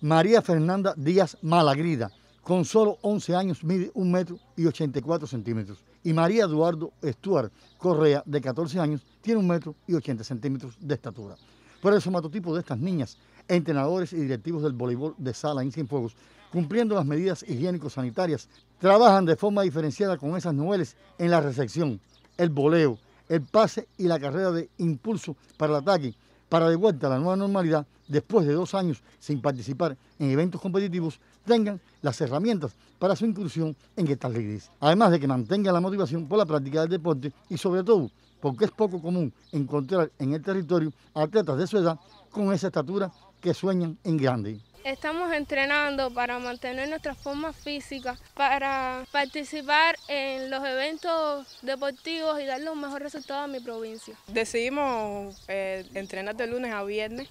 María Fernanda Díaz Malagrida, con solo 11 años mide 1 metro y 84 centímetros. Y María Eduardo Stuart Correa, de 14 años, tiene 1 metro y 80 centímetros de estatura. Por el somatotipo de estas niñas, entrenadores y directivos del voleibol de sala en Cienfuegos, cumpliendo las medidas higiénico-sanitarias, trabajan de forma diferenciada con esas noveles en la recepción, el voleo, el pase y la carrera de impulso para el ataque para de vuelta a la nueva normalidad, después de dos años sin participar en eventos competitivos, tengan las herramientas para su inclusión en estas leyes. Además de que mantengan la motivación por la práctica del deporte y sobre todo porque es poco común encontrar en el territorio atletas de su edad con esa estatura que sueñan en grande. Estamos entrenando para mantener nuestra forma física, para participar en los eventos deportivos y dar los mejores resultados a mi provincia. Decidimos eh, entrenar de lunes a viernes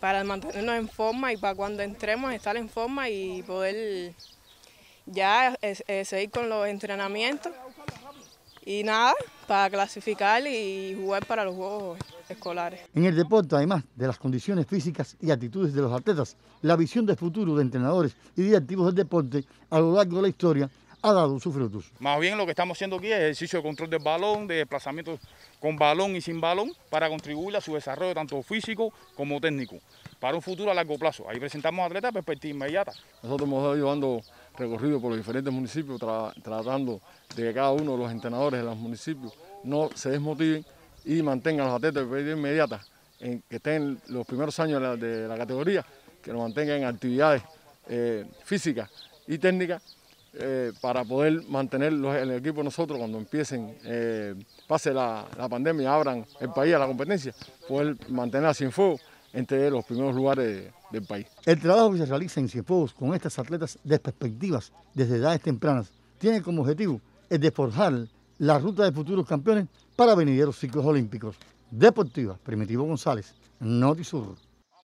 para mantenernos en forma y para cuando entremos estar en forma y poder ya eh, eh, seguir con los entrenamientos y nada, para clasificar y jugar para los Juegos Escolares. En el deporte, además de las condiciones físicas y actitudes de los atletas, la visión de futuro de entrenadores y directivos del deporte a lo largo de la historia ha dado sus frutos. Más bien lo que estamos haciendo aquí es ejercicio de control del balón, de desplazamiento con balón y sin balón, para contribuir a su desarrollo tanto físico como técnico, para un futuro a largo plazo. Ahí presentamos atletas perspectiva inmediata. Nosotros hemos estado recorrido por los diferentes municipios tratando de que cada uno de los entrenadores de los municipios no se desmotiven y mantengan los atletas de pérdida inmediata, en, que estén los primeros años de la, categoría, que lo mantengan en actividades eh, físicas y técnicas eh, para poder mantener el equipo nosotros cuando empiecen, eh, pase la, la, pandemia, abran el país a la competencia, poder mantenerla sin fuego entre los primeros lugares. El trabajo que se realiza en Cienfuegos con estas atletas de perspectivas desde edades tempranas tiene como objetivo el de forjar la ruta de futuros campeones para venideros ciclos olímpicos. Deportiva, Primitivo González, Notisur.